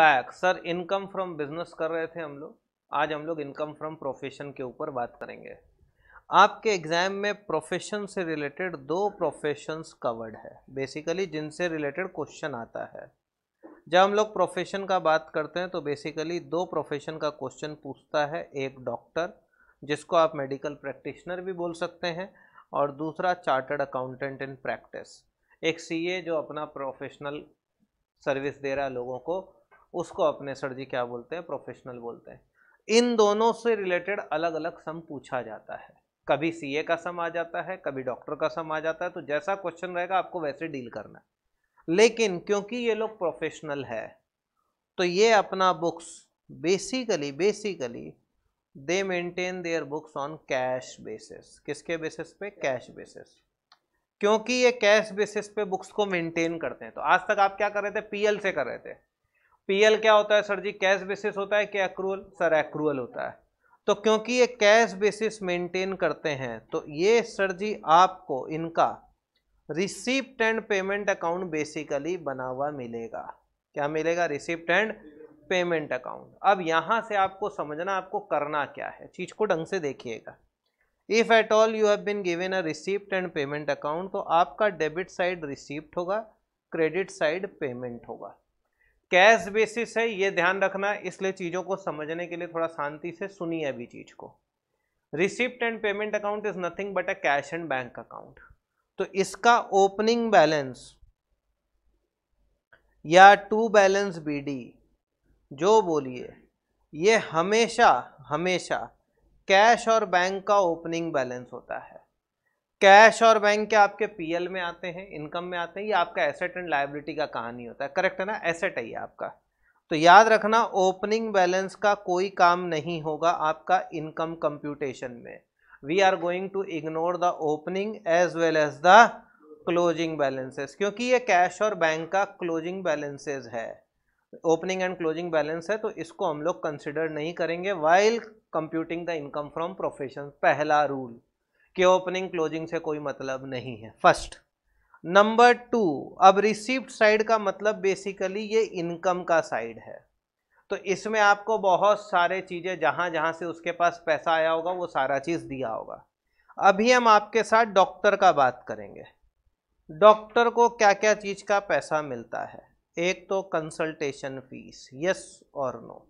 Back sir income from business कर रहे थे हम लोग आज हम लोग इनकम फ्रॉम प्रोफेशन के ऊपर बात करेंगे आपके एग्ज़ाम में प्रोफेशन से रिलेटेड दो प्रोफेशंस कवर्ड है बेसिकली जिनसे रिलेटेड क्वेश्चन आता है जब हम लोग प्रोफेशन का बात करते हैं तो बेसिकली दो प्रोफेशन का क्वेश्चन पूछता है एक डॉक्टर जिसको आप मेडिकल प्रैक्टिशनर भी बोल सकते हैं और दूसरा चार्टर्ड अकाउंटेंट इन प्रैक्टिस एक सीए जो अपना प्रोफेशनल सर्विस दे रहा है लोगों को उसको अपने सर जी क्या बोलते हैं प्रोफेशनल बोलते हैं इन दोनों से रिलेटेड अलग अलग सम पूछा जाता है कभी सी का सम आ जाता है कभी डॉक्टर का सम आ जाता है तो जैसा क्वेश्चन रहेगा आपको वैसे डील करना लेकिन क्योंकि ये लोग प्रोफेशनल है तो ये अपना books basically basically they maintain their books on cash basis किसके बेसिस पे कैश बेसिस क्योंकि ये कैश बेसिस पे बुक्स को मेंटेन करते हैं तो आज तक आप क्या कर रहे थे पीएल से कर रहे थे पीएल क्या होता है सर जी कैश बेसिस होता है कि एक्रूअल सर एक्रूअल होता है तो क्योंकि ये कैश बेसिस मेंटेन करते हैं तो ये सर जी आपको इनका receipt and payment account basically बना हुआ मिलेगा क्या मिलेगा रिसिप्ट एंड पेमेंट अकाउंट अब यहाँ से आपको समझना आपको करना क्या है चीज़ को ढंग से देखिएगा if at all you have been given a receipt and payment account तो आपका डेबिट साइड रिसिप्ट होगा क्रेडिट साइड पेमेंट होगा कैश बेसिस है ये ध्यान रखना इसलिए चीज़ों को समझने के लिए थोड़ा शांति से सुनिए अभी चीज़ को receipt and payment account is nothing but a cash and bank account तो इसका ओपनिंग बैलेंस या टू बैलेंस बीडी जो बोलिए ये हमेशा हमेशा कैश और बैंक का ओपनिंग बैलेंस होता है कैश और बैंक के आपके पीएल में आते हैं इनकम में आते हैं ये आपका एसेट एंड लाइबिलिटी का कहानी होता है करेक्ट है ना एसेट है ये आपका तो याद रखना ओपनिंग बैलेंस का कोई काम नहीं होगा आपका इनकम कंप्यूटेशन में we are going to ignore the opening as well as the closing balances क्योंकि ये कैश और बैंक का क्लोजिंग बैलेंसेज है ओपनिंग एंड क्लोजिंग बैलेंस है तो इसको हम लोग कंसिडर नहीं करेंगे while computing the income from profession पहला रूल कि ओपनिंग क्लोजिंग से कोई मतलब नहीं है फर्स्ट नंबर टू अब रिसिप्ट साइड का मतलब बेसिकली ये इनकम का साइड है तो इसमें आपको बहुत सारे चीज़ें जहाँ जहाँ से उसके पास पैसा आया होगा वो सारा चीज़ दिया होगा अभी हम आपके साथ डॉक्टर का बात करेंगे डॉक्टर को क्या क्या चीज़ का पैसा मिलता है एक तो कंसल्टेशन फीस यस और नो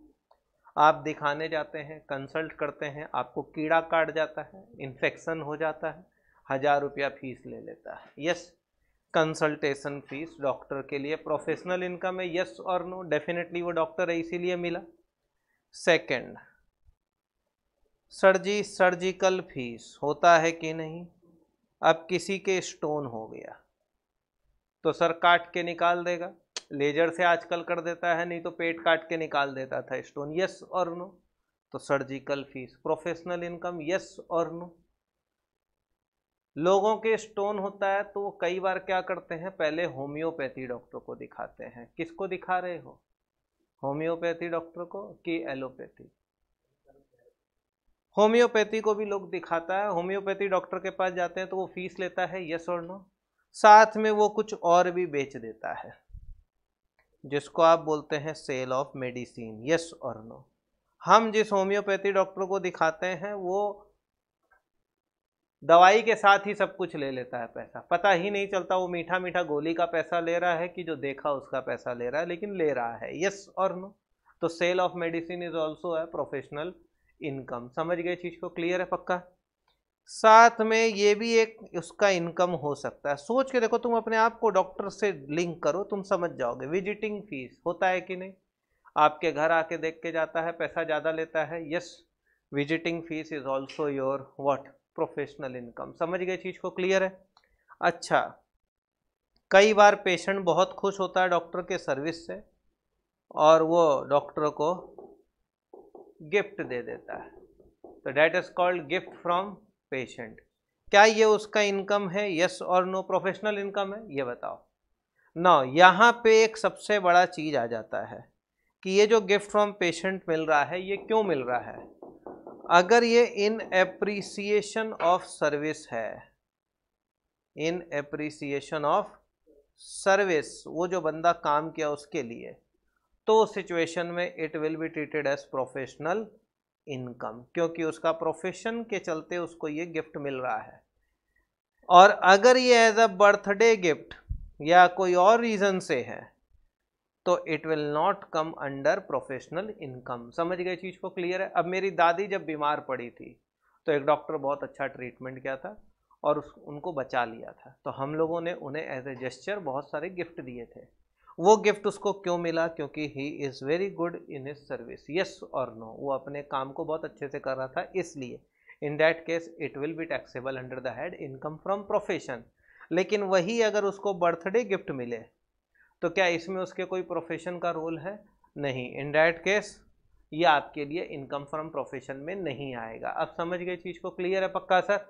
आप दिखाने जाते हैं कंसल्ट करते हैं आपको कीड़ा काट जाता है इन्फेक्शन हो जाता है हज़ार रुपया फीस ले लेता है यस कंसल्टेशन फीस डॉक्टर के लिए प्रोफेशनल इनकम है यस और नो डेफिनेटली वो डॉक्टर है इसीलिए मिला सेकंड सर्जी सर्जिकल फीस होता है कि नहीं अब किसी के स्टोन हो गया तो सर काट के निकाल देगा लेजर से आजकल कर देता है नहीं तो पेट काट के निकाल देता था स्टोन यस और नो तो surgical fees professional income yes और नो लोगों के स्टोन होता है तो वो कई बार क्या करते हैं पहले होम्योपैथी डॉक्टर को दिखाते हैं किसको दिखा रहे हो होम्योपैथी डॉक्टर को कि एलोपैथी होम्योपैथी को भी लोग दिखाता है होम्योपैथी डॉक्टर के पास जाते हैं तो वो फीस लेता है यस और नो साथ में वो कुछ और भी बेच देता है जिसको आप बोलते हैं सेल ऑफ मेडिसिन यस और नो हम जिस होम्योपैथी डॉक्टर को दिखाते हैं वो दवाई के साथ ही सब कुछ ले लेता है पैसा पता ही नहीं चलता वो मीठा मीठा गोली का पैसा ले रहा है कि जो देखा उसका पैसा ले रहा है लेकिन ले रहा है यस और नो तो sale of medicine is also है प्रोफेशनल इनकम समझ गए चीज़ को क्लियर है पक्का साथ में ये भी एक उसका इनकम हो सकता है सोच के देखो तुम अपने आप को डॉक्टर से लिंक करो तुम समझ जाओगे विजिटिंग फीस होता है कि नहीं आपके घर आके देख के जाता है पैसा ज़्यादा लेता है yes visiting fees is also your what professional income समझ गए चीज़ को क्लियर है अच्छा कई बार पेशेंट बहुत खुश होता है डॉक्टर के सर्विस से और वो डॉक्टर को गिफ्ट दे देता है तो that is called gift from patient क्या ये उसका इनकम है यस और नो प्रोफेशनल इनकम है ये बताओ ना यहाँ पे एक सबसे बड़ा चीज़ आ जाता है कि ये जो गिफ्ट फ्रॉम पेशेंट मिल रहा है ये क्यों मिल रहा है अगर ये इन एप्रिसिएशन ऑफ सर्विस है इन एप्रिसिएशन ऑफ सर्विस वो जो बंदा काम किया उसके लिए तो सिचुएशन में it will be treated as professional income क्योंकि उसका प्रोफेशन के चलते उसको ये गिफ्ट मिल रहा है और अगर ये एज अ बर्थडे गिफ्ट या कोई और रीज़न से है तो it will not come under professional income समझ गए चीज़ को क्लियर है अब मेरी दादी जब बीमार पड़ी थी तो एक डॉक्टर बहुत अच्छा ट्रीटमेंट किया था और उस उनको बचा लिया था तो हम लोगों ने उन्हें एज ए जेस्चर बहुत सारे गिफ्ट दिए थे वो गिफ्ट उसको क्यों मिला क्योंकि he is very good in his service yes और नो वो अपने काम को बहुत अच्छे से कर रहा था इसलिए in that case it will be taxable under the head income from profession लेकिन वही अगर उसको बर्थडे गिफ्ट मिले तो क्या इसमें उसके कोई प्रोफेशन का रोल है नहीं इन डैट केस ये आपके लिए इनकम फ्रॉम प्रोफेशन में नहीं आएगा अब समझ गए चीज़ को क्लियर है पक्का सर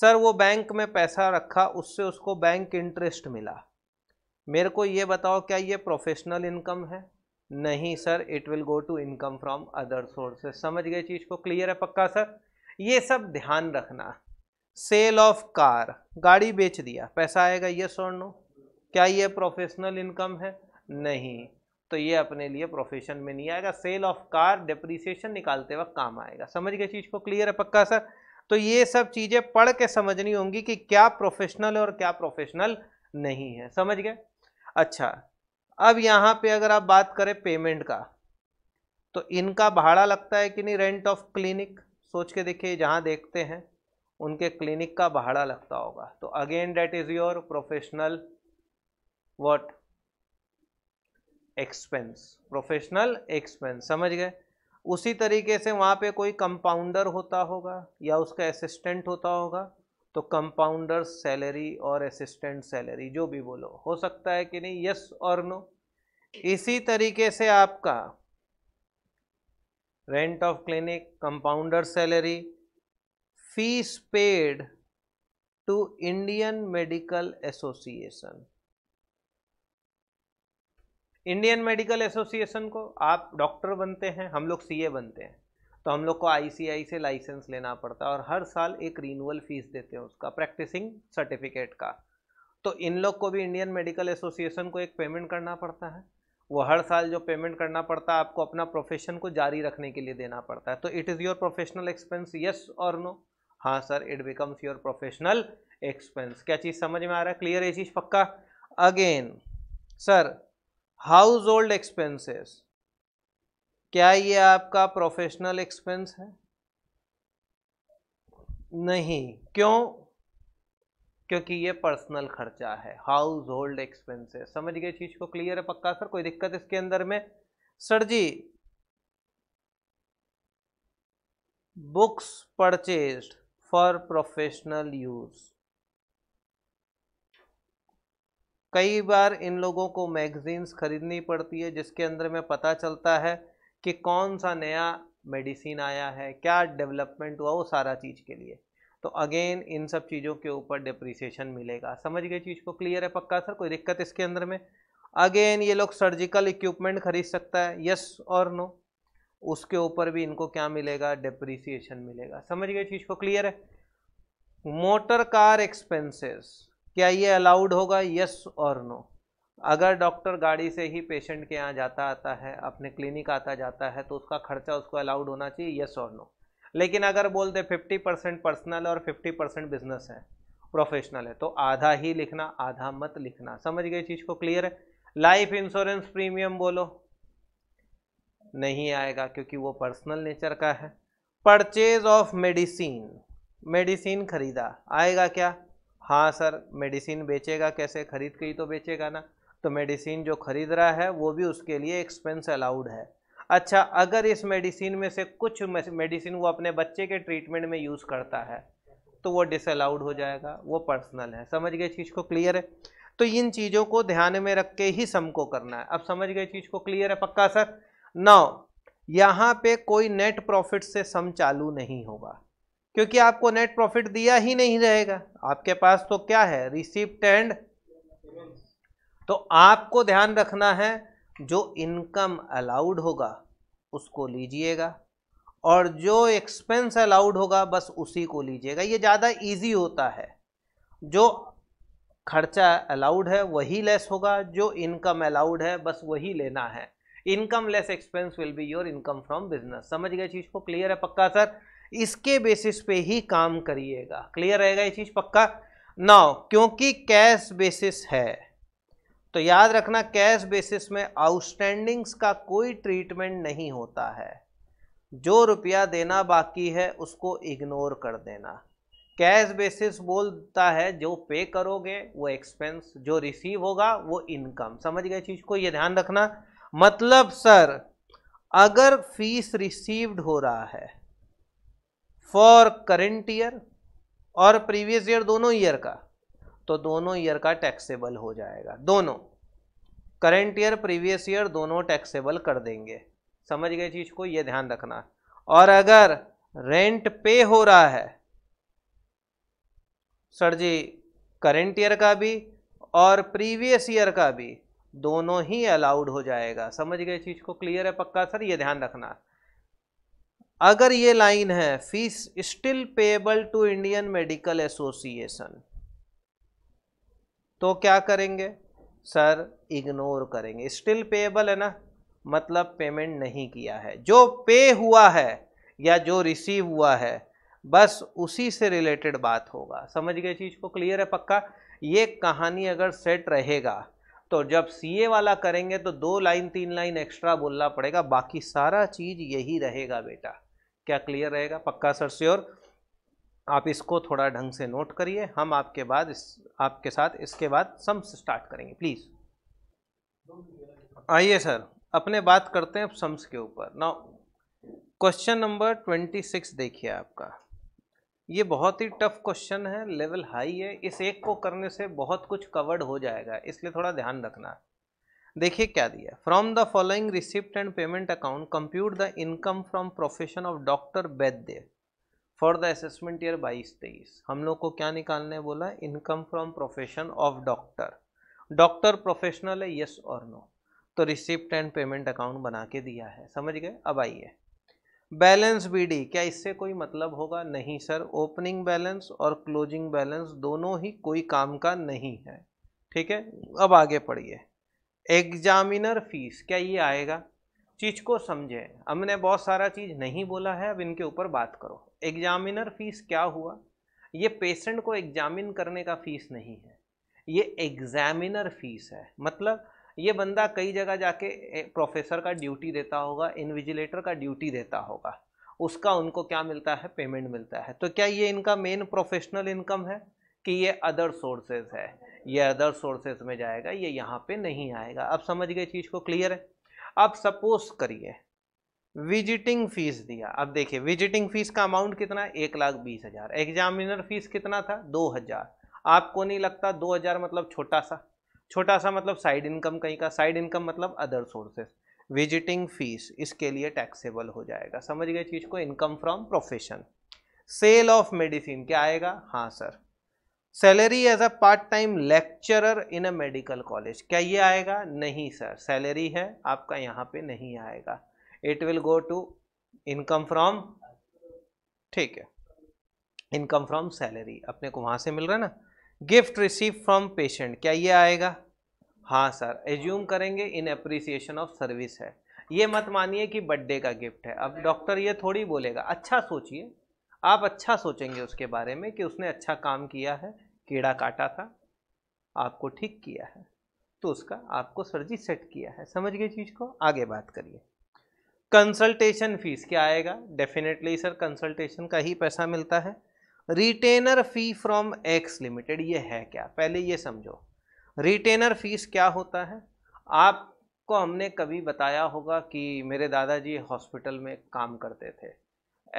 सर वो बैंक में पैसा रखा उससे उसको बैंक इंटरेस्ट मिला मेरे को ये बताओ क्या ये प्रोफेशनल इनकम है नहीं sir it will go to income from other sources समझ गए चीज़ को क्लियर है पक्का सर ये सब ध्यान रखना सेल ऑफ कार गाड़ी बेच दिया पैसा आएगा ये और नो क्या ये प्रोफेशनल इनकम है नहीं तो ये अपने लिए प्रोफेशन में नहीं आएगा सेल ऑफ कार डिप्रिसिएशन निकालते वक्त काम आएगा समझ गए चीज़ को क्लियर है पक्का सर तो ये सब चीज़ें पढ़ के समझनी होंगी कि क्या प्रोफेशनल है और क्या प्रोफेशनल नहीं है समझ गए अच्छा अब यहाँ पे अगर आप बात करें पेमेंट का तो इनका भाड़ा लगता है कि नहीं रेंट ऑफ क्लिनिक सोच के देखिए जहाँ देखते हैं उनके क्लिनिक का भाड़ा लगता होगा तो again that is your professional what expense professional expense समझ गए उसी तरीके से वहाँ पे कोई कंपाउंडर होता होगा या उसका असिस्टेंट होता होगा तो कंपाउंडर सैलरी और असिस्टेंट सैलरी जो भी बोलो हो सकता है कि नहीं यस और नो इसी तरीके से आपका rent of clinic compounder salary fees paid to Indian Medical Association Indian Medical Association को आप डॉक्टर बनते हैं हम लोग सीए बनते हैं तो हम लोग को आईसीआई से लाइसेंस लेना पड़ता है और हर साल एक रीनूअल फीस देते हैं उसका प्रैक्टिसिंग सर्टिफिकेट का तो इन लोग को भी इंडियन मेडिकल एसोसिएशन को एक पेमेंट करना पड़ता है वो हर साल जो पेमेंट करना पड़ता है आपको अपना प्रोफेशन को जारी रखने के लिए देना पड़ता है तो it is your professional expense yes और नो हाँ sir it becomes your professional expense क्या चीज़ समझ में आ रहा है क्लियर है चीज़ पक्का again sir household expenses क्या ये आपका प्रोफेशनल एक्सपेंस है नहीं क्यों क्योंकि ये पर्सनल खर्चा है हाउस होल्ड एक्सपेंस है समझ गए चीज़ को क्लियर है पक्का सर कोई दिक्कत इसके अंदर में sir ji books purchase for professional use कई बार इन लोगों को मैगजीन्स खरीदनी पड़ती है जिसके अंदर में पता चलता है कि कौन सा नया मेडिसिन आया है क्या डेवलपमेंट हुआ वो सारा चीज़ के लिए तो अगेन इन सब चीज़ों के ऊपर डिप्रिसिएशन मिलेगा समझ गए चीज़ को क्लियर है पक्का सर कोई दिक्कत इसके अंदर में अगेन ये लोग सर्जिकल इक्विपमेंट खरीद सकता है यस और नो उसके ऊपर भी इनको क्या मिलेगा डिप्रिसिएशन मिलेगा समझ गए चीज़ को क्लियर है मोटर कार एक्सपेंसेस क्या ये अलाउड होगा यस और नो अगर डॉक्टर गाड़ी से ही पेशेंट के यहाँ जाता आता है अपने क्लिनिक आता जाता है तो उसका खर्चा उसको अलाउड होना चाहिए येस और नो लेकिन अगर बोल दे फिफ्टी परसेंट पर्सनल और फिफ्टी परसेंट बिजनेस है प्रोफेशनल है तो आधा ही लिखना आधा मत लिखना समझ गए चीज़ को क्लियर है लाइफ इंश्योरेंस प्रीमियम बोलो नहीं आएगा क्योंकि वो पर्सनल नेचर का है परचेज ऑफ मेडिसिन मेडिसिन खरीदा आएगा क्या हाँ सर मेडिसिन बेचेगा कैसे खरीद के ही तो बेचेगा ना तो मेडिसिन जो खरीद रहा है वो भी उसके लिए एक्सपेंस अलाउड है अच्छा अगर इस मेडिसिन में से कुछ मेडिसिन वो अपने बच्चे के ट्रीटमेंट में यूज़ करता है तो वो डिसअलाउड हो जाएगा वो पर्सनल है समझ गए चीज़ को क्लियर है तो इन चीज़ों को ध्यान में रख के ही सम को करना है अब समझ गए चीज़ को क्लियर है पक्का सर नौ यहाँ पे कोई नेट प्रॉफिट से सम चालू नहीं होगा क्योंकि आपको नेट प्रॉफिट दिया ही नहीं रहेगा आपके पास तो क्या है रिसिप्ट एंड तो आपको ध्यान रखना है जो इनकम अलाउड होगा उसको लीजिएगा और जो एक्सपेंस अलाउड होगा बस उसी को लीजिएगा ये ज़्यादा इजी होता है जो खर्चा अलाउड है वही लेस होगा जो इनकम अलाउड है बस वही लेना है income less expense will be your income from business समझ गए चीज़ को क्लियर है पक्का सर इसके बेसिस पे ही काम करिएगा क्लियर रहेगा ये चीज़ पक्का नाउ क्योंकि कैश बेसिस है तो याद रखना कैश बेसिस में आउटस्टैंडिंग्स का कोई ट्रीटमेंट नहीं होता है जो रुपया देना बाकी है उसको इग्नोर कर देना कैश बेसिस बोलता है जो पे करोगे वो एक्सपेंस जो रिसीव होगा वो इनकम समझ गए चीज़ को ये ध्यान रखना मतलब सर अगर फीस रिसीव्ड हो रहा है फॉर करेंट ईयर और प्रीवियस ईयर दोनों ईयर का तो दोनों ईयर का टैक्सेबल हो जाएगा दोनों करेंट ईयर प्रीवियस ईयर दोनों टैक्सेबल कर देंगे समझ गए चीज़ को ये ध्यान रखना और अगर रेंट पे हो रहा है सर जी करेंट ईयर का भी और प्रीवियस ईयर का भी दोनों ही अलाउड हो जाएगा समझ गए चीज़ को क्लियर है पक्का सर ये ध्यान रखना अगर ये लाइन है fees still payable to Indian Medical Association तो क्या करेंगे सर इग्नोर करेंगे स्टिल पेएबल है ना मतलब पेमेंट नहीं किया है जो पे हुआ है या जो रिसीव हुआ है बस उसी से रिलेटेड बात होगा समझ गए चीज़ को क्लियर है पक्का ये कहानी अगर सेट रहेगा तो जब सीए वाला करेंगे तो दो लाइन तीन लाइन एक्स्ट्रा बोलना पड़ेगा बाकी सारा चीज़ यही रहेगा बेटा क्या क्लियर रहेगा पक्का सर श्योर आप इसको थोड़ा ढंग से नोट करिए हम आपके बाद इस आपके साथ इसके बाद सम्स स्टार्ट करेंगे प्लीज़ आइए सर अपने बात करते हैं सम्स के ऊपर ना क्वेश्चन नंबर ट्वेंटी सिक्स देखिए आपका ये बहुत ही टफ क्वेश्चन है लेवल हाई है इस एक को करने से बहुत कुछ कवर्ड हो जाएगा इसलिए थोड़ा ध्यान रखना देखिए क्या दिया from the following receipt and payment account compute the income from profession of doctor Vaidya for the assessment year बाईस तेईस हम लोग को क्या निकालने बोला income from profession of doctor doctor professional है यस और नो तो रिसिप्ट एंड पेमेंट अकाउंट बना के दिया है समझ गए अब आइए बैलेंस बीडी क्या इससे कोई मतलब होगा नहीं सर ओपनिंग बैलेंस और क्लोजिंग बैलेंस दोनों ही कोई काम का नहीं है ठीक है अब आगे पढ़िए एग्जामिनर फीस क्या ये आएगा चीज़ को समझें हमने बहुत सारा चीज़ नहीं बोला है अब इनके ऊपर बात करो एग्जामिनर फीस क्या हुआ ये पेशेंट को एग्जामिन करने का फीस नहीं है ये एग्जामिनर फीस है मतलब ये बंदा कई जगह जाके प्रोफेसर का ड्यूटी देता होगा इन्विजिलेटर का ड्यूटी देता होगा उसका उनको क्या मिलता है पेमेंट मिलता है तो क्या ये इनका मेन प्रोफेशनल इनकम है कि ये अदर सोर्सेज है ये अदर सोर्सेज में जाएगा ये यहाँ पे नहीं आएगा अब समझ गए चीज़ को क्लियर है अब सपोज करिए विजिटिंग फीस दिया अब देखिए विजिटिंग फीस का अमाउंट कितना है एक लाख बीस हज़ार एग्जामिनर फीस कितना था दो हज़ार आपको नहीं लगता दो हज़ार मतलब छोटा सा छोटा सा मतलब साइड इनकम कहीं का साइड इनकम मतलब अदर सोर्सेस विजिटिंग फीस इसके लिए टैक्सेबल हो जाएगा समझ गए चीज़ को income from profession sale of medicine क्या आएगा हाँ sir salary as a part time lecturer in a medical college क्या ये आएगा नहीं सर सैलरी है आपका यहाँ पे नहीं आएगा it will go to income from ठीक है इनकम फ्रॉम सैलरी अपने को वहाँ से मिल रहा है ना गिफ्ट रिसीव फ्रॉम पेशेंट क्या ये आएगा हाँ सर एज्यूम करेंगे इन अप्रिसिएशन ऑफ सर्विस है ये मत मानिए कि बर्थडे का गिफ्ट है अब डॉक्टर ये थोड़ी बोलेगा अच्छा सोचिए आप अच्छा सोचेंगे उसके बारे में कि उसने अच्छा काम किया है कीड़ा काटा था आपको ठीक किया है तो उसका आपको सर्जी सेट किया है समझ गए चीज़ को आगे बात करिए कंसल्टेशन फीस क्या आएगा डेफिनेटली सर कंसल्टेशन का ही पैसा मिलता है retainer fee from X limited ये है क्या पहले ये समझो रिटेनर फीस क्या होता है आपको हमने कभी बताया होगा कि मेरे दादाजी हॉस्पिटल में काम करते थे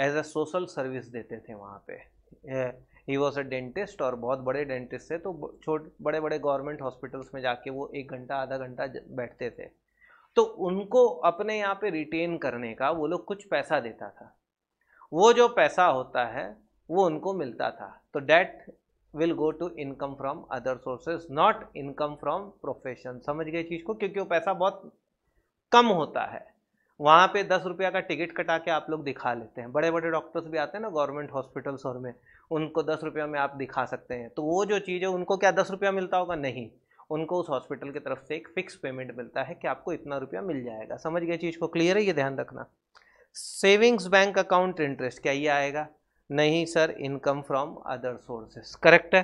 एज अ सोशल सर्विस देते थे वहाँ पे ही वॉज अ डेंटिस्ट और बहुत बड़े डेंटिस्ट थे तो छोटे बड़े बड़े गवर्नमेंट हॉस्पिटल्स में जाके वो एक घंटा आधा घंटा बैठते थे तो उनको अपने यहाँ पे रिटेन करने का वो लोग कुछ पैसा देता था वो जो पैसा होता है वो उनको मिलता था तो that will go to income from other sources not income from profession समझ गए चीज़ को क्योंकि वो पैसा बहुत कम होता है वहाँ पे दस रुपया का टिकट कटा के आप लोग दिखा लेते हैं बड़े बड़े डॉक्टर्स भी आते हैं ना गवर्नमेंट हॉस्पिटल्स और में उनको दस रुपया में आप दिखा सकते हैं तो वो जो चीज़ है उनको क्या दस रुपया मिलता होगा नहीं उनको उस हॉस्पिटल की तरफ से एक फ़िक्स पेमेंट मिलता है कि आपको इतना रुपया मिल जाएगा समझ गया चीज़ को क्लियर है ये ध्यान रखना सेविंग्स बैंक अकाउंट इंटरेस्ट क्या ये आएगा नहीं sir income from other sources correct है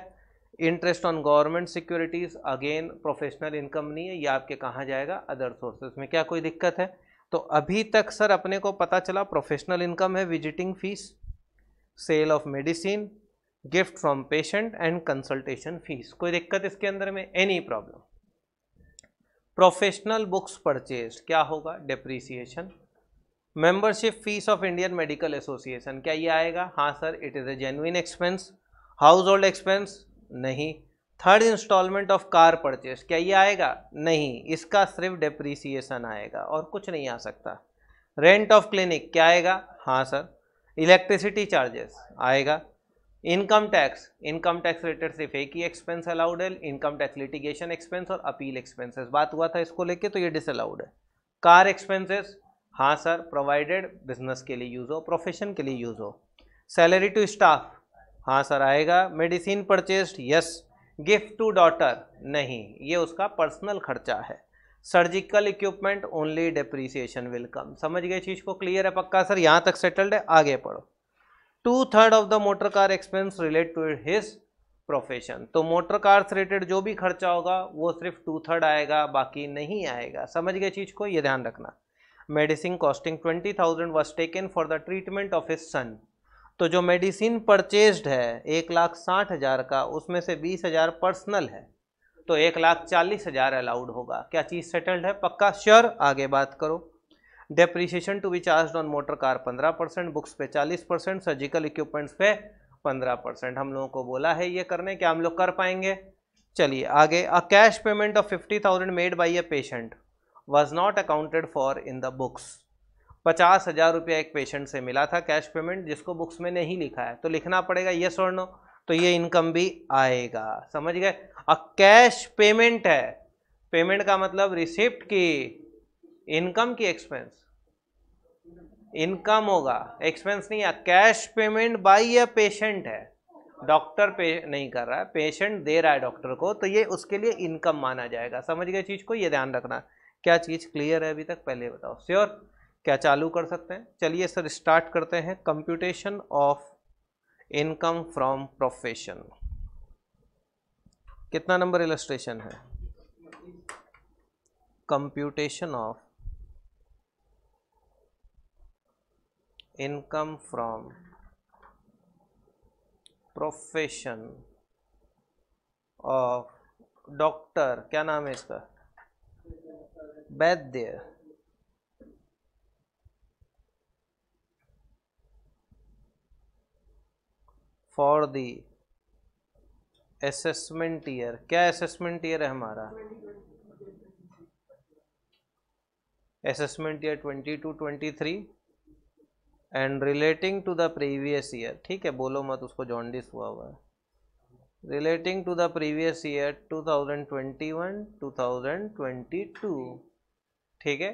interest on government securities again professional income नहीं है ये आपके कहाँ जाएगा अदर सोर्सेज में क्या कोई दिक्कत है तो अभी तक सर अपने को पता चला प्रोफेशनल इनकम है visiting fees sale of medicine gift from patient and consultation fees कोई दिक्कत इसके अंदर में any problem professional books purchase क्या होगा depreciation membership fees of Indian Medical Association क्या ये आएगा हाँ sir it is a genuine expense household expense नहीं third instalment of car purchase क्या ये आएगा नहीं इसका सिर्फ डिप्रिसिएशन आएगा और कुछ नहीं आ सकता रेंट ऑफ क्लिनिक क्या आएगा हाँ सर इलेक्ट्रिसिटी चार्जेस आएगा income tax income tax related सिर्फ एक ही एक्सपेंस अलाउड है इनकम टैक्स लिटिगेशन एक्सपेंस और अपील एक्सपेंसेस बात हुआ था इसको लेके तो ये डिसअलाउड है कार एक्सपेंसेस हाँ सर प्रोवाइडेड बिजनेस के लिए यूज़ हो प्रोफेशन के लिए यूज़ हो सैलरी टू स्टाफ हाँ सर आएगा medicine purchased yes gift to daughter नहीं ये उसका पर्सनल खर्चा है surgical equipment only depreciation will come समझ गए चीज़ को क्लियर है पक्का सर यहाँ तक सेटल्ड है आगे पढ़ो two third of the motor car expense relate to his profession तो मोटर कार से रिलेटेड जो भी खर्चा होगा वो सिर्फ टू थर्ड आएगा बाकी नहीं आएगा समझ गए चीज़ को ये ध्यान रखना medicine costing twenty thousand was taken for the treatment of his son तो जो मेडिसिन परचेज्ड है एक लाख साठ हज़ार का उसमें से बीस हज़ार पर्सनल है तो एक लाख चालीस हज़ार अलाउड होगा क्या चीज़ सेटल्ड है पक्का श्योर आगे बात करो depreciation to be charge on motor car पंद्रह परसेंट बुक्स पे चालीस परसेंट सर्जिकल इक्विपमेंट्स पे पंद्रह परसेंट हम लोगों को बोला है ये करने क्या हम लोग कर पाएंगे चलिए आगे a cash payment of fifty thousand made by a patient was not accounted for in the books पचास हज़ार रुपया एक पेशेंट से मिला था कैश पेमेंट जिसको बुक्स में नहीं लिखा है तो लिखना पड़ेगा ये स्वर्णो तो ये इनकम भी आएगा समझ गए अ कैश पेमेंट है पेमेंट का मतलब रिसिप्ट की इनकम की एक्सपेंस इनकम होगा एक्सपेंस नहीं है कैश पेमेंट बाई या पेशेंट है डॉक्टर पे नहीं कर रहा है पेशेंट दे रहा है डॉक्टर को तो ये उसके लिए इनकम माना जाएगा समझ गए चीज़ को ये ध्यान रखना क्या चीज़ क्लियर है अभी तक पहले बताओ श्योर क्या चालू कर सकते हैं चलिए सर स्टार्ट करते हैं computation of income from profession कितना नंबर इलस्ट्रेशन है computation of income from profession of doctor क्या नाम है इसका Vaidya for the assessment year क्या असेसमेंट ईयर है हमारा assessment year twenty two twenty three and relating to the previous year ठीक है बोलो मत उसको जॉन्डिस हुआ हुआ है relating to the previous year 2021 2022 ठीक है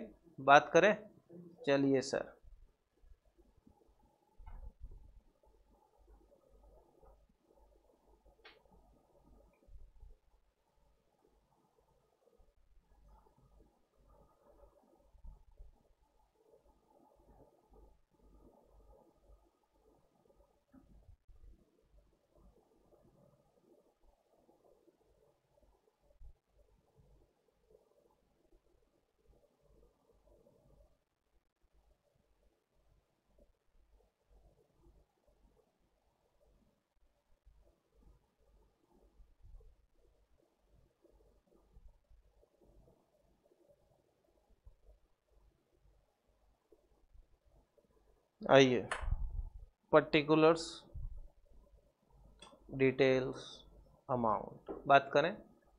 बात करें चलिए सर आइए पर्टिकुलर्स डिटेल्स अमाउंट बात करें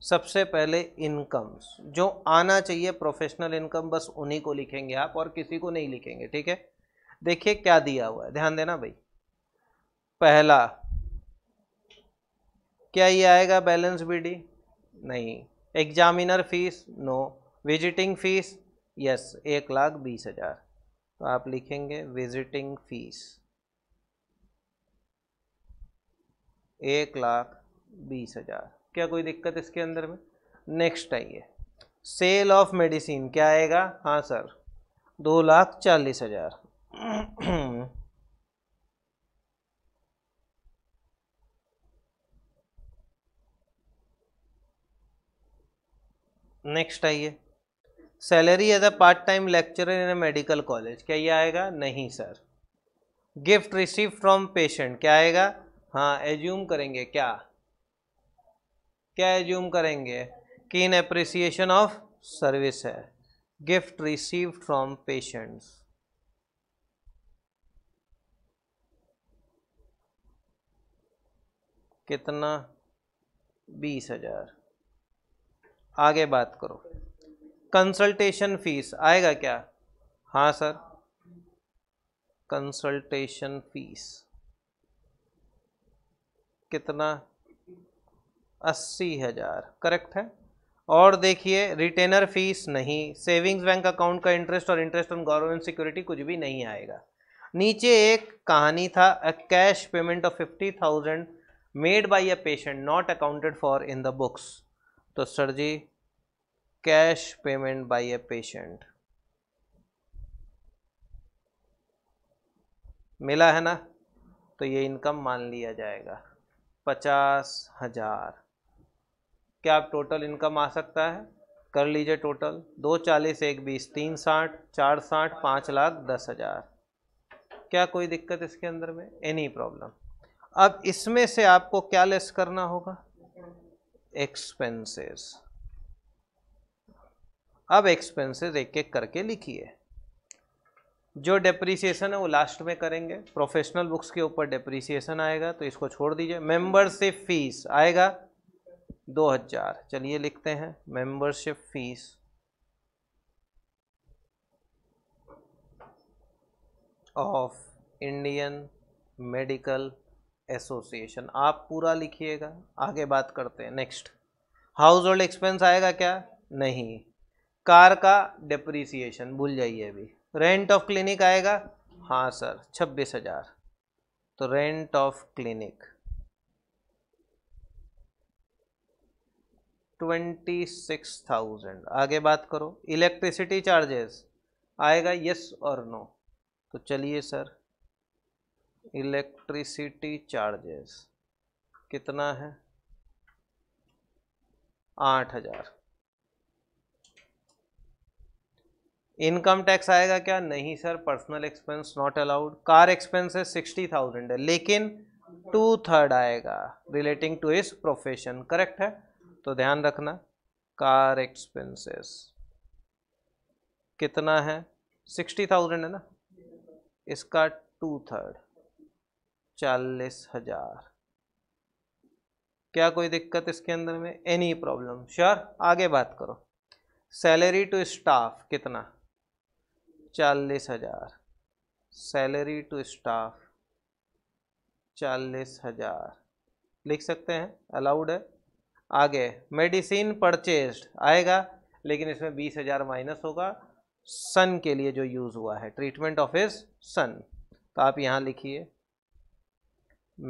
सबसे पहले इनकम्स जो आना चाहिए प्रोफेशनल इनकम बस उन्हीं को लिखेंगे आप और किसी को नहीं लिखेंगे ठीक है देखिए क्या दिया हुआ है ध्यान देना भाई पहला क्या ये आएगा बैलेंस बीडी नहीं examiner fees no visiting fees yes एक लाख बीस हज़ार तो आप लिखेंगे विजिटिंग फीस एक लाख बीस हजार क्या कोई दिक्कत इसके अंदर में नेक्स्ट आइए सेल ऑफ मेडिसिन क्या आएगा हाँ सर दो लाख चालीस हजार नेक्स्ट आइए salary as a part time lecturer in a medical college क्या ये आएगा नहीं sir gift receive from patient क्या आएगा हाँ एज्यूम करेंगे क्या क्या एज्यूम करेंगे कि इन अप्रिसिएशन ऑफ सर्विस है गिफ्ट रिसीव फ्रॉम पेशेंट्स कितना बीस हजार आगे बात करो कंसल्टेशन फीस आएगा क्या हाँ सर कंसल्टेशन फीस कितना अस्सी हज़ार करेक्ट है और देखिए रिटेनर फीस नहीं सेविंग्स बैंक अकाउंट का इंटरेस्ट और इंटरेस्ट ऑन गवर्नमेंट सिक्योरिटी कुछ भी नहीं आएगा नीचे एक कहानी था a cash payment of fifty thousand made by a patient not accounted for in the books तो sir ji cash payment by a patient मिला है ना तो ये इनकम मान लिया जाएगा पचास हजार क्या आप टोटल इनकम आ सकता है कर लीजिए टोटल दो चालीस एक बीस तीन साठ चार साठ पाँच लाख दस हज़ार क्या कोई दिक्कत इसके अंदर में एनी प्रॉब्लम अब इसमें से आपको क्या लेस करना होगा एक्सपेंसेस अब एक्सपेंसेस एक एक करके लिखिए जो डेप्रीसिएशन है वो लास्ट में करेंगे प्रोफेशनल बुक्स के ऊपर डेप्रीसिएशन आएगा तो इसको छोड़ दीजिए मेंबरशिप फीस आएगा दो हजार चलिए लिखते हैं membership fees of Indian Medical Association आप पूरा लिखिएगा आगे बात करते हैं नेक्स्ट हाउस होल्ड एक्सपेंस आएगा क्या नहीं कार का डिप्रीसिएशन भूल जाइए अभी रेंट ऑफ क्लिनिक आएगा हाँ सर छब्बीस हजार तो rent of clinic twenty six thousand आगे बात करो इलेक्ट्रिसिटी चार्जेस आएगा यस और नो तो चलिए सर इलेक्ट्रिसिटी चार्जेस कितना है आठ हजार इनकम टैक्स आएगा क्या नहीं sir personal expense not allowed car expense है सिक्सटी थाउजेंड है लेकिन टू थर्ड आएगा रिलेटिंग टू इस प्रोफेशन करेक्ट है तो ध्यान रखना कार एक्सपेंसेस कितना है सिक्सटी थाउजेंड है ना इसका टू थर्ड चालीस हजार क्या कोई दिक्कत इसके अंदर में एनी प्रॉब्लम श्योर आगे बात करो सैलरी टू स्टाफ कितना चालीस हज़ार सैलरी टू स्टाफ चालीस हज़ार लिख सकते हैं अलाउड है आगे मेडिसिन परचेज आएगा लेकिन इसमें बीस हज़ार माइनस होगा सन के लिए जो यूज़ हुआ है ट्रीटमेंट ऑफ इज सन तो आप यहाँ लिखिए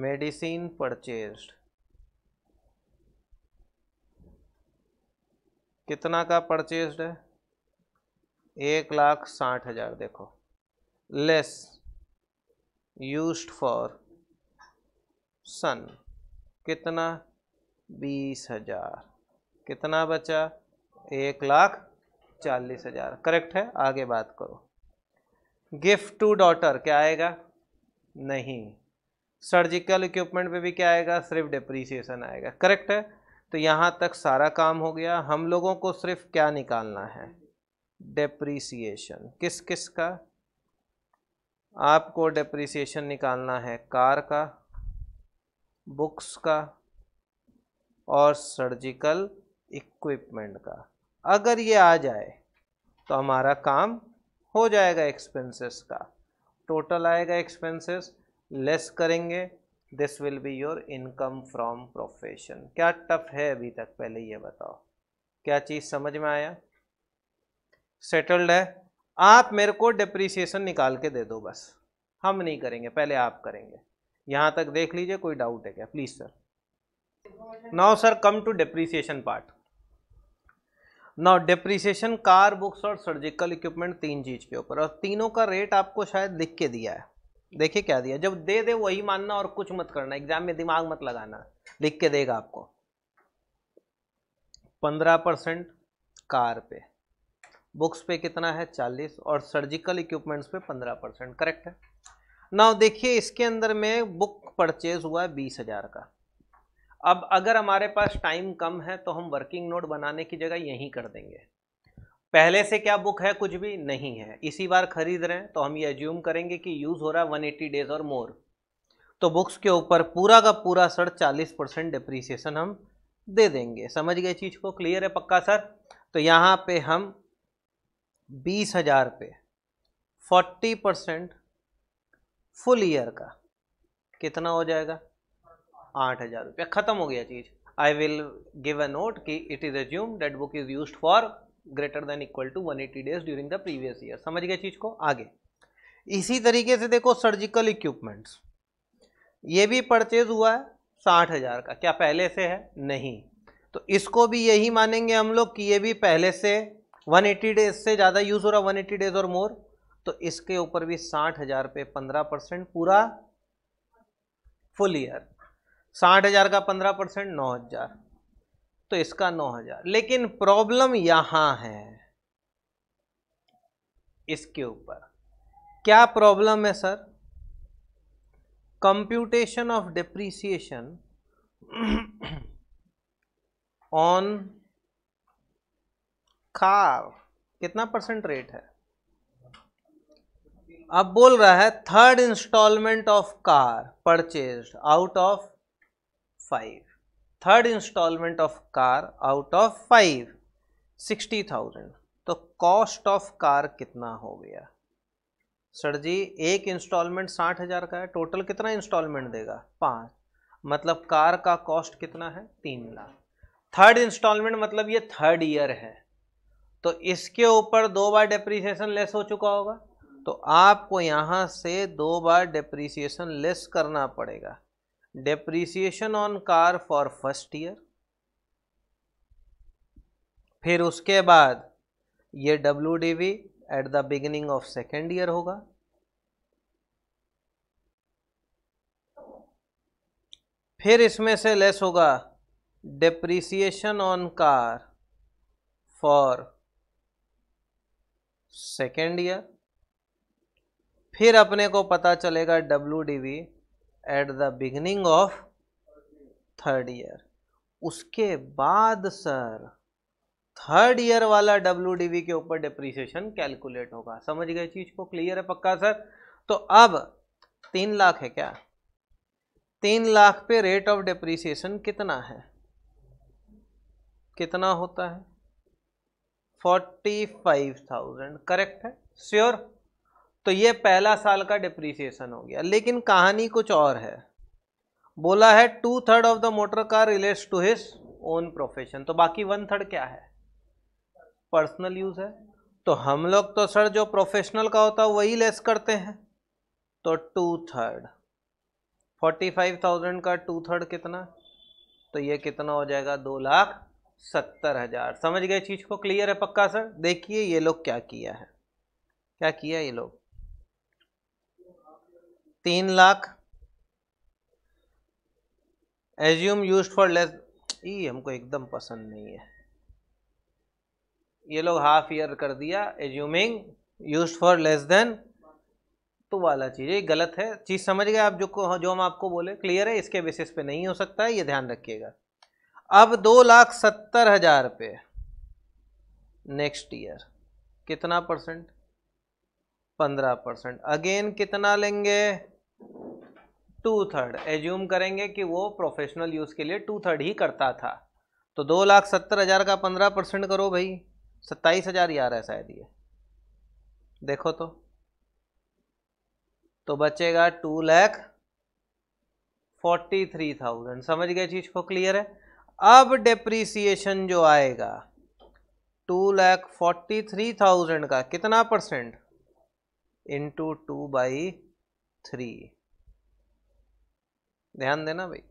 मेडिसिन परचेज कितना का परचेज है एक लाख साठ हज़ार देखो लेस यूज्ड फॉर सन कितना बीस हज़ार कितना बचा एक लाख चालीस हज़ार करेक्ट है आगे बात करो गिफ्ट टू डॉटर क्या आएगा नहीं सर्जिकल इक्विपमेंट पे भी क्या आएगा सिर्फ डिप्रीसिएशन आएगा करेक्ट है तो यहाँ तक सारा काम हो गया हम लोगों को सिर्फ क्या निकालना है डेप्रीसिएशन किस किस का आपको डेप्रीसिएशन निकालना है कार का बुक्स का और सर्जिकल इक्विपमेंट का अगर ये आ जाए तो हमारा काम हो जाएगा एक्सपेंसेस का टोटल आएगा एक्सपेंसेस लेस करेंगे this will be your income from profession क्या टफ है अभी तक पहले ये बताओ क्या चीज़ समझ में आया सेटल्ड है आप मेरे को डिप्रिसिएशन निकाल के दे दो बस हम नहीं करेंगे पहले आप करेंगे यहाँ तक देख लीजिए कोई डाउट है क्या please sir now sir come to depreciation part now depreciation car books और सर्जिकल इक्विपमेंट तीन चीज़ के ऊपर और तीनों का रेट आपको शायद लिख के दिया है देखिए क्या दिया जब दे दे वही मानना और कुछ मत करना एग्जाम में दिमाग मत लगाना लिख के देगा आपको पंद्रह परसेंट कार पे बुक्स पे कितना है चालीस और सर्जिकल इक्विपमेंट्स पे पंद्रह परसेंट करेक्ट है नाउ देखिए इसके अंदर में बुक परचेज हुआ है बीस हज़ार का अब अगर हमारे पास टाइम कम है तो हम वर्किंग नोट बनाने की जगह यहीं कर देंगे पहले से क्या बुक है कुछ भी नहीं है इसी बार खरीद रहे हैं तो हम ये एज्यूम करेंगे कि यूज़ हो रहा है वन डेज और मोर तो बुक्स के ऊपर पूरा का पूरा सर चालीस परसेंट डिप्रीसिएशन हम दे देंगे समझ गए चीज़ को क्लियर है पक्का सर तो यहाँ पे हम बीस हजार पे फोर्टी परसेंट फुल ईयर का कितना हो जाएगा आठ हजार रुपया खत्म हो गया चीज I will give a note कि it is assume that book is use for greater than equal to 180 days during the previous year समझ गया चीज को आगे इसी तरीके से देखो सर्जिकल इक्विपमेंट्स ये भी परचेज हुआ है साठ हजार का क्या पहले से है नहीं तो इसको भी यही मानेंगे हम लोग कि ये भी पहले से 180 डेज से ज़्यादा यूज़ हो रहा 180 डेज और मोर तो इसके ऊपर भी साठ हज़ार पे पंद्रह परसेंट पूरा फुल ईयर साठ हज़ार का पंद्रह परसेंट नौ हज़ार तो इसका नौ हज़ार लेकिन प्रॉब्लम यहाँ है इसके ऊपर क्या प्रॉब्लम है sir computation of depreciation on car कितना परसेंट रेट है अब बोल रहा है third instalment of car purchase out of five third instalment of car out of five sixty thousand तो कॉस्ट ऑफ कार कितना हो गया सर जी एक इंस्टॉलमेंट साठ हज़ार का है टोटल कितना इंस्टॉलमेंट देगा पांच मतलब कार का कॉस्ट कितना है तीन लाख थर्ड इंस्टॉलमेंट मतलब ये थर्ड ईयर है तो इसके ऊपर दो बार डिप्रीसिएशन लेस हो चुका होगा तो आपको यहाँ से दो बार डिप्रीसिएशन लेस करना पड़ेगा depreciation on car for first year फिर उसके बाद ये W D V at the beginning of second year होगा फिर इसमें से लेस होगा depreciation on car for second year फिर अपने को पता चलेगा W D V at the beginning of third year उसके बाद सर थर्ड ईयर वाला डब्ल्यू डी वी के ऊपर डिप्रिसिएशन कैलकुलेट होगा समझ गए चीज को क्लियर है पक्का सर तो अब तीन लाख है क्या तीन लाख पे रेट ऑफ डिप्रिसिएशन कितना है कितना होता है फोर्टी फाइव थाउजेंड करेक्ट है श्योर तो ये पहला साल का डिप्रीसिएशन हो गया लेकिन कहानी कुछ और है बोला है two third of the motor car relates to his own profession तो बाकी वन थर्ड क्या है पर्सनल यूज है तो हम लोग तो सर जो प्रोफेशनल का होता है वही लेस करते हैं तो two third forty five thousand का टू थर्ड कितना तो ये कितना हो जाएगा दो लाख सत्तर हजार समझ गए चीज को क्लियर है पक्का सर देखिए ये लोग क्या किया है क्या किया ये लोग तीन lakh assume use for less ई हमको एकदम पसंद नहीं है ये लोग हाफ ईयर कर दिया assuming use for less than तो वाला चीज़ ये गलत है चीज़ समझ गए आप जो को जो हम आपको बोले क्लियर है इसके बेसिस पे नहीं हो सकता है ये ध्यान रखिएगा अब दो लाख सत्तर हजार रुपये नेक्स्ट ईयर कितना परसेंट पंद्रह परसेंट अगेन कितना लेंगे टू थर्ड एज्यूम करेंगे कि वो प्रोफेशनल यूज़ के लिए टू थर्ड ही करता था तो दो लाख सत्तर हज़ार का पंद्रह परसेंट करो भाई सत्ताईस हज़ार ही आ रहा है शायद ये देखो तो तो बचेगा two lakh forty three thousand समझ गए चीज़ को क्लियर है अब डेप्रीसिएशन जो आएगा two lakh forty three thousand का कितना percent into two by three ध्यान देना भाई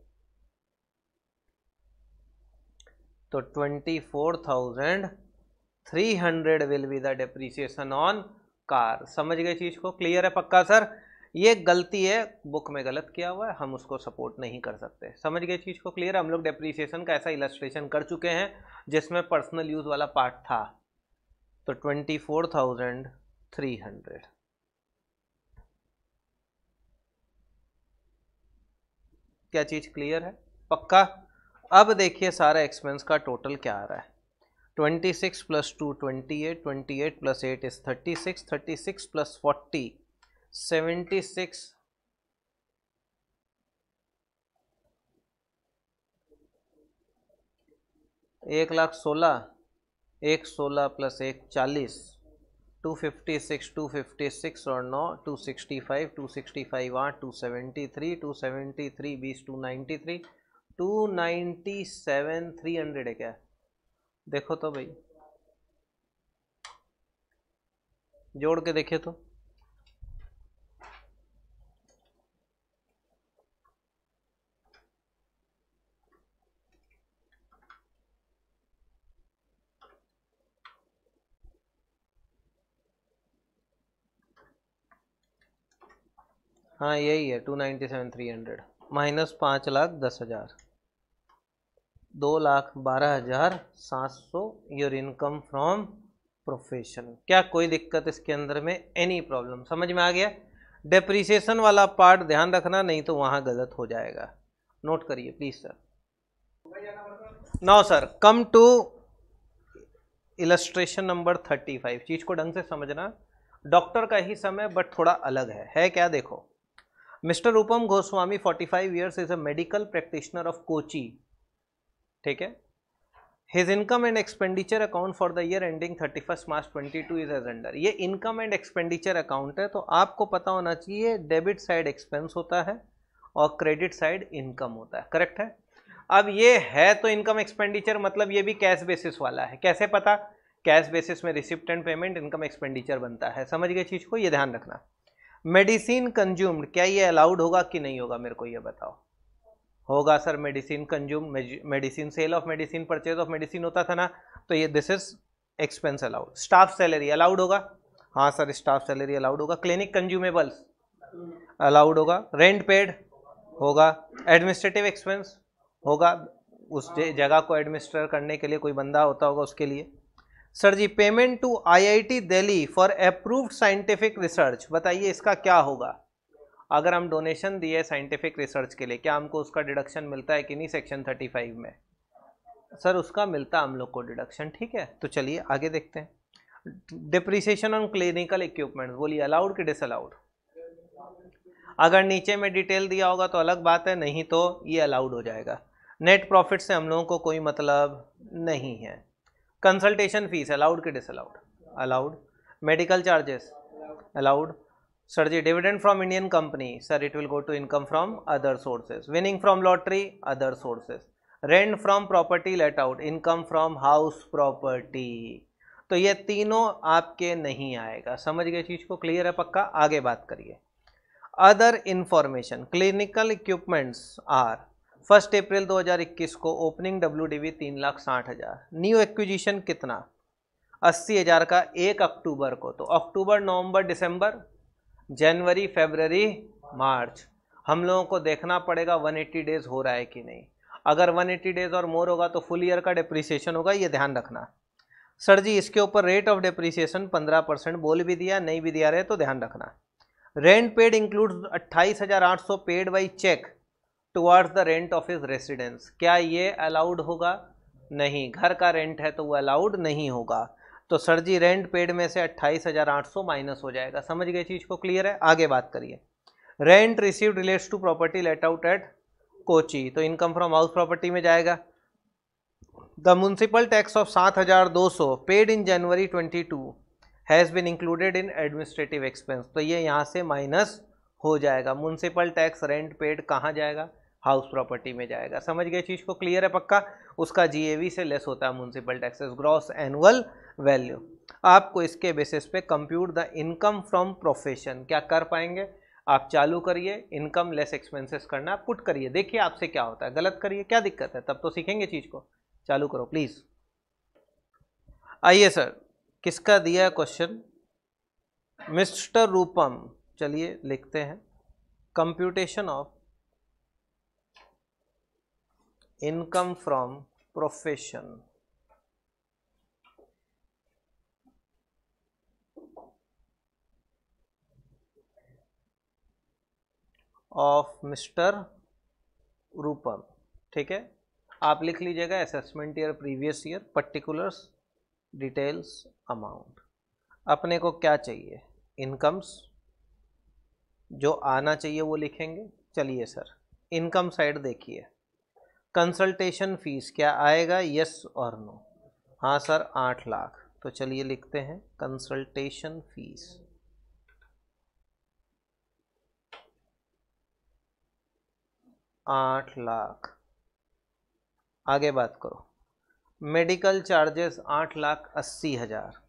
तो twenty four thousand three hundred will be the depreciation on car समझ गए चीज को क्लियर है पक्का सर ये गलती है बुक में गलत किया हुआ है हम उसको सपोर्ट नहीं कर सकते समझ गए चीज़ को क्लियर हम लोग डेप्रीसिएशन का ऐसा इलस्ट्रेशन कर चुके हैं जिसमें पर्सनल यूज़ वाला पार्ट था तो twenty four thousand three hundred क्या चीज़ क्लियर है पक्का अब देखिए सारा एक्सपेंस का टोटल क्या आ रहा है twenty six plus two twenty eight twenty eight plus eight is thirty six thirty six plus forty seventy six एक लाख सोलह एक सोलह प्लस एक चालीस two fifty six two fifty six और नौ two sixty five two sixty five आठ two seventy three two seventy three बीस two ninety three two ninety seven three hundred है क्या देखो तो भाई जोड़ के देखे तो हाँ यही है two ninety seven three hundred minus पाँच लाख दस हज़ार दो लाख बारह हज़ार सात सौ योर इनकम फ्रॉम प्रोफेशन क्या कोई दिक्कत इसके अंदर में एनी प्रॉब्लम समझ में आ गया डेप्रीसिएशन वाला पार्ट ध्यान रखना नहीं तो वहाँ गलत हो जाएगा नोट करिए प्लीज़ सर नौ sir come to illustration number thirty five चीज़ को ढंग से समझना डॉक्टर का ही समय बट थोड़ा अलग है है क्या देखो mister Rupam Goswami 45 years is a medical practitioner of Kochi ठीक है his income and expenditure account for the year ending thirty first March twenty two is as under ये इनकम एंड एक्सपेंडिचर अकाउंट है तो आपको पता होना चाहिए डेबिट साइड एक्सपेंस होता है और क्रेडिट साइड इनकम होता है करेक्ट है अब ये है तो इनकम एक्सपेंडिचर मतलब ये भी कैश बेसिस वाला है कैसे पता कैश बेसिस में receipt and payment income expenditure बनता है समझ गए चीज़ को ये ध्यान रखना मेडिसिन कंज्यूम्ड क्या ये अलाउड होगा कि नहीं होगा मेरे को ये बताओ होगा sir medicine consume medicine sale of medicine purchase of medicine होता था ना तो ये this is expense allowed staff salary allowed होगा हाँ सर स्टाफ सैलरी अलाउड होगा क्लिनिक कंज्यूमेबल्स अलाउड होगा रेंट पेड होगा एडमिनिस्ट्रेटिव एक्सपेंस होगा उस जगह को एडमिनिस्ट्रेट करने के लिए कोई बंदा होता होगा उसके लिए sir ji payment to IIT Delhi for approved scientific research बताइए इसका क्या होगा अगर हम डोनेशन दिए साइंटिफिक रिसर्च के लिए क्या हमको उसका डिडक्शन मिलता है कि नहीं सेक्शन 35 में सर उसका मिलता हम लोग को डिडक्शन ठीक है तो चलिए आगे देखते हैं डिप्रिसिएशन ऑन क्लिनिकल इक्विपमेंट बोलिए अलाउड कि डिसअलाउड अगर नीचे में डिटेल दिया होगा तो अलग बात है नहीं तो ये अलाउड हो जाएगा नेट प्रॉफिट से हम लोगों को कोई मतलब नहीं है कंसल्टेशन फीस अलाउड कि disallowed allowed medical charges allowed sir ji dividend from Indian company sir it will go to income from other sources winning from lottery other sources rent from property let out income from house property तो ये तीनों आपके नहीं आएगा समझ गए चीज़ को क्लियर है पक्का आगे बात करिए other information clinical equipments are first April 2021 को ओपनिंग डब्ल्यू डी वी तीन लाख साठ हज़ार न्यू एक्विजिशन कितना अस्सी हज़ार का एक अक्टूबर को तो अक्टूबर नवंबर दिसंबर जनवरी फेबररी मार्च हम लोगों को देखना पड़ेगा 180 डेज़ हो रहा है कि नहीं अगर 180 डेज़ और मोर होगा तो फुल ईयर का डिप्रिसिएशन होगा ये ध्यान रखना सर जी इसके ऊपर रेट ऑफ डिप्रिसिएशन 15 परसेंट बोल भी दिया नहीं भी दिया रहे तो ध्यान रखना रेंट पेड इंक्लूड अट्ठाईस हज़ार आठ सौ paid by cheque towards the rent of his residence क्या ये अलाउड होगा नहीं घर का रेंट है तो वो अलाउड नहीं होगा तो सर जी रेंट पेड में से अट्ठाईस हज़ार आठ सौ माइनस हो जाएगा समझ गए चीज़ को क्लियर है आगे बात करिए rent receive relates to property let out at Kochi तो इनकम फ्रॉम हाउस प्रॉपर्टी में जाएगा द म्यूनसिपल टैक्स ऑफ सात हज़ार दो सौ paid in January twenty two has been included in administrative expense तो ये यहाँ से माइनस हो जाएगा म्यूनसिपल टैक्स रेंट पेड कहाँ जाएगा हाउस प्रॉपर्टी में जाएगा समझ गए चीज़ को क्लियर है पक्का उसका जीएवी से लेस होता है municipal taxes gross annual value आपको इसके बेसिस पे compute the income from profession क्या कर पाएंगे आप चालू करिए इनकम लेस एक्सपेंसेस करना पुट करिए देखिए आपसे क्या होता है गलत करिए क्या दिक्कत है तब तो सीखेंगे चीज़ को चालू करो प्लीज़ आइए सर किसका दिया क्वेश्चन मिस्टर रूपम चलिए लिखते हैं computation of income from profession of mister Rupam ठीक है आप लिख लीजिएगा assessment year previous year particulars details amount अपने को क्या चाहिए इनकम्स जो आना चाहिए वो लिखेंगे चलिए सर इनकम साइड देखिए कंसल्टेशन फ़ीस क्या आएगा यस और नो हाँ सर आठ लाख तो चलिए लिखते हैं कंसल्टेशन फ़ीस आठ लाख आगे बात करो मेडिकल चार्जेस आठ लाख अस्सी हज़ार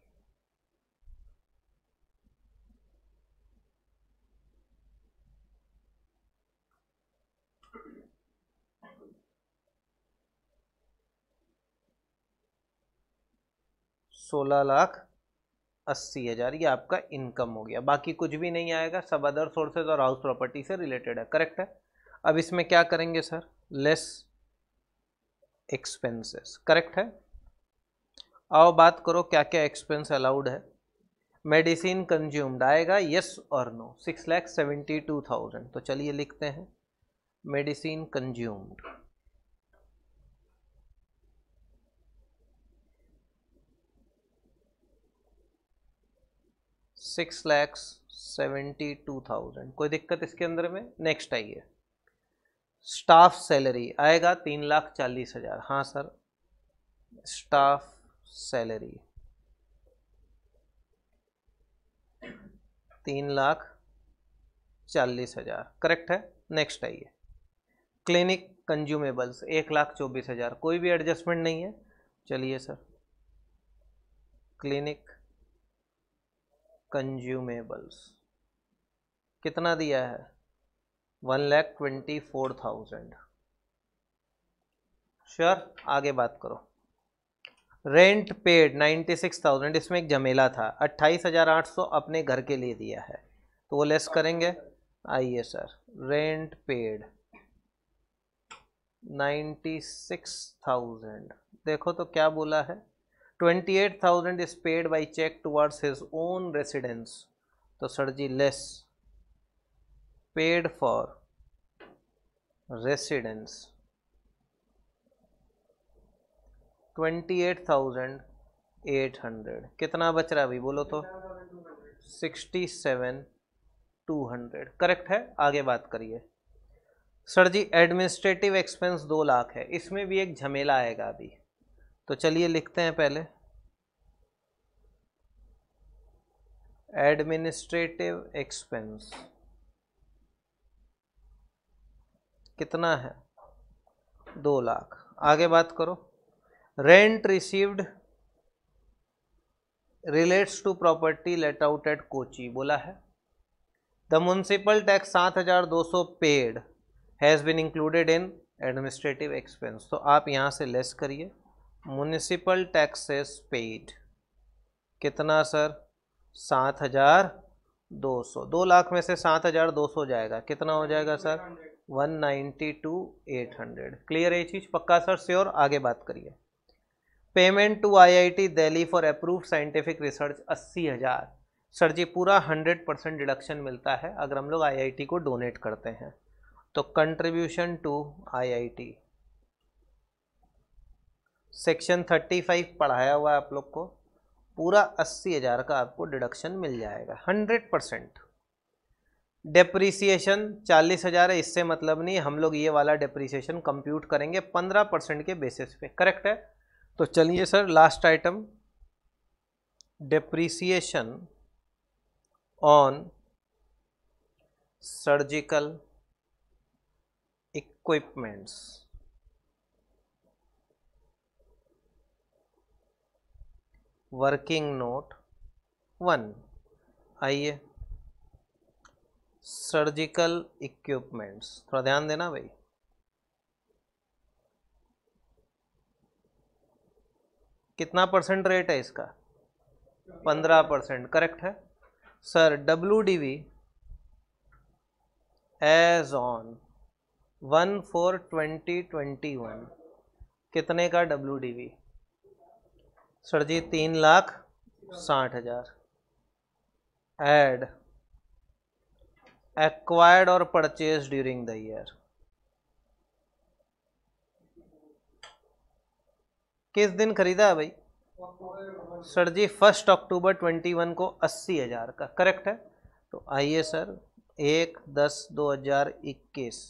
सोलह लाख अस्सी हज़ार ये आपका इनकम हो गया बाकी कुछ भी नहीं आएगा सब अदर सोर्सेज और हाउस प्रॉपर्टी से रिलेटेड है करेक्ट है अब इसमें क्या करेंगे सर लेस एक्सपेंसेस करेक्ट है आओ बात करो क्या क्या एक्सपेंस अलाउड है मेडिसिन कंज्यूम्ड आएगा यस और no six lakh seventy two thousand तो चलिए लिखते हैं medicine consumed six lakhs seventy two thousand कोई दिक्कत इसके अंदर में नेक्स्ट आइए स्टाफ सैलरी आएगा तीन लाख चालीस हज़ार हाँ सर स्टाफ सैलरी तीन लाख चालीस हज़ार करेक्ट है नेक्स्ट आइए क्लिनिक कंज्यूमेबल्स एक लाख चौबीस हज़ार कोई भी एडजस्टमेंट नहीं है चलिए सर क्लिनिक कंज्यूमेबल्स कितना दिया है one lakh twenty four thousand sure आगे बात करो rent paid ninety six thousand इसमें एक जमेला था अट्ठाईस हज़ार आठ सौ अपने घर के लिए दिया है तो वो लेस करेंगे आइए sir rent paid ninety six thousand देखो तो क्या बोला है 28,000 is paid by check towards his own residence. तो sir ji less paid for residence 28,800 कितना बच रहा अभी बोलो तो 67,200 करेक्ट है आगे बात करिए सर जी एडमिनिस्ट्रेटिव एक्सपेंस दो लाख है इसमें भी एक झमेला आएगा अभी तो चलिए लिखते हैं पहले एडमिनिस्ट्रेटिव एक्सपेंस कितना है दो लाख आगे बात करो rent received relates to property let out at Kochi बोला है द म्यूनसिपल टैक्स सात हज़ार दो सौ paid has been included in administrative expense तो आप यहां से लेस करिए म्यूनिसिपल टैक्सेस पेड कितना सर सात हज़ार दो सौ दो लाख में से सात हज़ार दो सौ जाएगा कितना हो जाएगा sir one ninety two eight hundred clear है चीज़ पक्का सर श्योर आगे बात करिए payment to IIT Delhi for approve scientific research अस्सी हज़ार सर जी पूरा हंड्रेड परसेंट डिडक्शन मिलता है अगर हम लोग आईआईटी को डोनेट करते हैं तो contribution to IIT section thirty five पढ़ाया हुआ है आप लोग को पूरा अस्सी हज़ार का आपको डिडक्शन मिल जाएगा हंड्रेड परसेंट डेप्रीसिएशन चालीस हज़ार है इससे मतलब नहीं हम लोग ये वाला डेप्रीसिएशन कंप्यूट करेंगे पंद्रह परसेंट के बेसिस पे करेक्ट है तो चलिए sir last item depreciation on surgical equipments working note one आइए सर्जिकल इक्विपमेंट्स थोड़ा ध्यान देना भाई कितना परसेंट रेट है इसका पंद्रह परसेंट करेक्ट है sir W D V as on one four twenty twenty one कितने का W D V sir ji तीन लाख साठ हजार एड एक्वायर्ड और परचेज ड्यूरिंग द ईयर किस दिन खरीदा है भाई sir ji first October twenty one को अस्सी हज़ार का करेक्ट है तो आइए सर एक दस दो हज़ार इक्कीस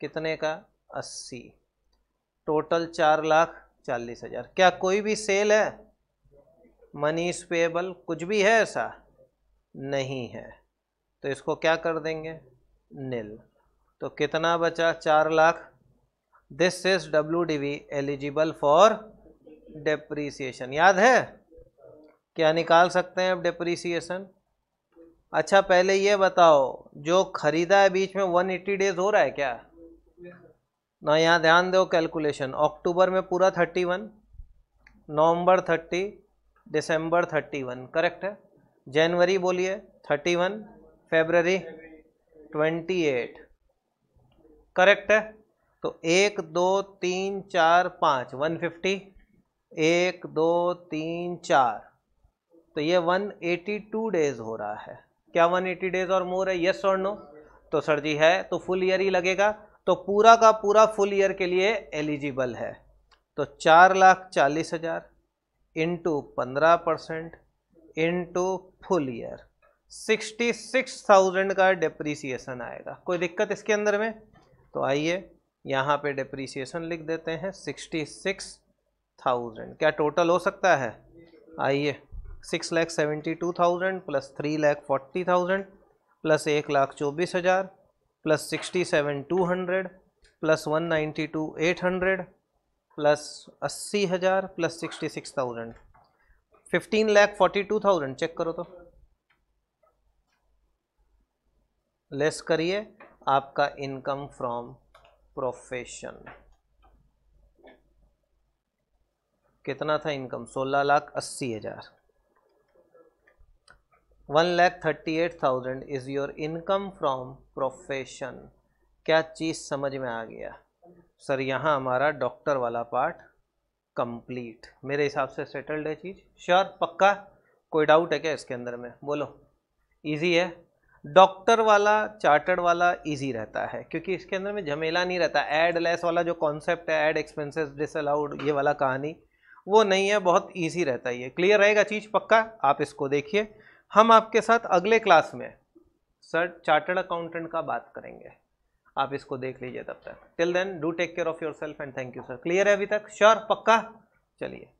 कितने का अस्सी टोटल चार लाख चालीस हजार क्या कोई भी सेल है मनीष पेबल कुछ भी है ऐसा नहीं है तो इसको क्या कर देंगे नील तो कितना बचा चार lakh this is W D V eligible for depreciation याद है क्या निकाल सकते हैं अब डेप्रीसिएशन अच्छा पहले ये बताओ जो खरीदा है बीच में 180 डेज हो रहा है क्या ना यहाँ ध्यान दो कैलकुलेशन अक्टूबर में पूरा थर्टी वन नवम्बर थर्टी दिसंबर थर्टी वन करेक्ट है जनवरी बोलिए thirty one February twenty eight correct है तो एक दो तीन चार पाँच वन फिफ्टी एक दो तीन चार तो ये वन एटी टू डेज़ हो रहा है क्या वन एटी डेज़ और मोर है यस और नो तो सर जी है तो फुल ईयर ही लगेगा तो पूरा का पूरा फुल ईयर के लिए एलिजिबल है तो चार लाख चालीस हज़ार इंटू पंद्रह percent into full year sixty six thousand का डिप्रीसिएशन आएगा कोई दिक्कत इसके अंदर में तो आइए यहाँ पे डिप्रीसिएशन लिख देते हैं सिक्सटी सिक्स थाउजेंड क्या टोटल हो सकता है आइए six lakh seventy two thousand plus three lakh forty thousand plus एक लाख चौबीस हज़ार plus sixty seven two hundred plus one ninety two eight hundred plus अस्सी हज़ार plus sixty six thousand fifteen lakh forty two thousand check करो तो लेस करिए आपका income from profession कितना था इनकम सोलह लाख अस्सी हज़ार one lakh thirty eight thousand is your income from profession क्या चीज़ समझ में आ गया सर यहाँ हमारा डॉक्टर वाला पार्ट कंप्लीट मेरे हिसाब से सेटल्ड है चीज़ श्योर पक्का कोई डाउट है क्या इसके अंदर में बोलो इजी है डॉक्टर वाला चार्टर्ड वाला इजी रहता है क्योंकि इसके अंदर में झमेला नहीं रहता एड लेस वाला जो कॉन्सेप्ट है एड एक्सपेंसेस डिसअलाउड अलाउड ये वाला कहानी वो नहीं है बहुत ईजी रहता है ये क्लियर रहेगा चीज़ पक्का आप इसको देखिए हम आपके साथ अगले क्लास में सर चार्टर्ड अकाउंटेंट का बात करेंगे आप इसको देख लीजिए तब तक till then do take care of yourself and thank you sir clear है अभी तक श्योर पक्का चलिए